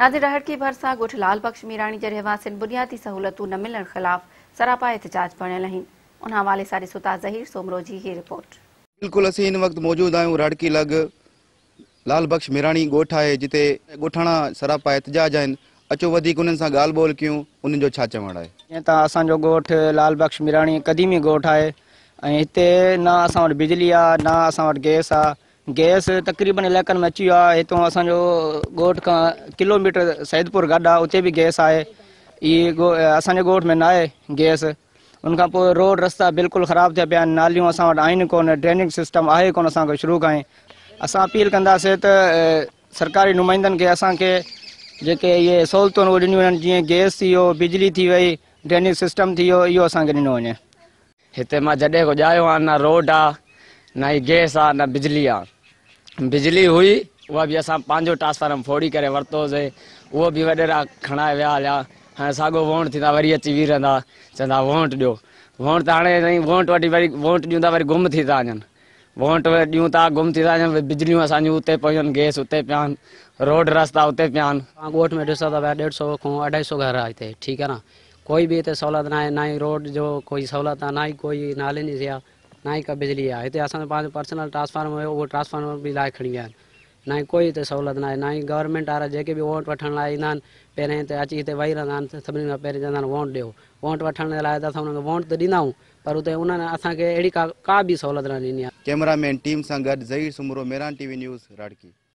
नाज़िर रहटकी भरिसां ॻोठ लाल बख़्श मीराणी जे रहवासियुनि बुनियादी सहूलियतूं न मिलण ख़िलाफ़ सरापा एहतिजाज बणियल आहिनि उन हवाले सां ॾिसो था ज़हीर सोमरो जी हीअ रिपोर्ट बिल्कुलु असीं हिन वक़्तु मौजूदु आहियूं रहटकी लॻ लाल बख़्श मीराणी ॻोठ आहे जिते ॻोठाणा सरापा एहतिजाज आहिनि अचो वधीक उन्हनि सां ॻाल्हि ॿोल कयूं उन्हनि जो छा चवणु आहे जीअं त असांजो ॻोठु लाल बख़्श मीराणी क़दीमी ॻोठु आहे ऐं हिते न असां वटि बिजली आहे न असां वटि गैस आहे गैस तकरीबन इलाइक़नि में अची वियो आहे हितां असांजो ॻोठ खां किलोमीटर सैदपुर गॾु आहे उते बि गैस आहे इहा असांजे ॻोठ में न आहे गैस उनखां पोइ रोड रस्ता बिल्कुलु ख़राब थिया पिया आहिनि नालियूं असां वटि आहिनि कोन सिस्टम आहे कोन असांखे शुरू खां ई असां अपील कंदासीं त सरकारी नुमाइंदनि खे असांखे जेके इहे सहूलियतूं उहे ॾिनियूं आहिनि जीअं गैस थी वियो बिजली थी वई ड्रेनिंग सिस्टम थी वियो इहो असांखे ॾिनो वञे हिते मां जॾहिं रोड आहे ना ही गैस आ ना बिजली आ बिजली हुई वह भी असां पंहिंजो ट्रांसफार्म फोड़ी करे वरितोसीं उहो बि वॾेरा खणाए विया हलिया हाणे साॻियो वोट थींदा वरी अची वीहंदा चवंदा वोट दियो वोट तो हाँ वोट वठी वरी वोट ॾियूं था वरी गुम थी था वोट ॾियूं था गुम थी था वञनि बिजलियूं असांजूं गैस उते पन रोड रस्ता उते पिया आहिनि में ॾिसो था पिया सौ खां अढाई सौ घर इतने ठीक है ना कोई भी इतने सहूलत ना ना ही रोड जो कोई सहूलत ना ही कोई नाले जी आहे ना ही का बिजली आहे हिते असांजो पंहिंजो पर्सनल ट्रांसफार्मर हुयो ट्रांसफार्मर भी लाइ खणी विया ना ही कोई हिते सहूलत ना ना ही गवर्नमेंट वारा जेके भी वोट वठण लाइ ईंदा आहिनि अची हिते वही रहंदा आहिनि सभिनी खां पहिरियों वोट ॾियो वोट वठण जे त असां वोट त ॾींदाऊं पर हुते उन्हनि असांखे अहिड़ी का का बि सहुलियत न सुमरो मेरान टीवी न्यूज़ राडकी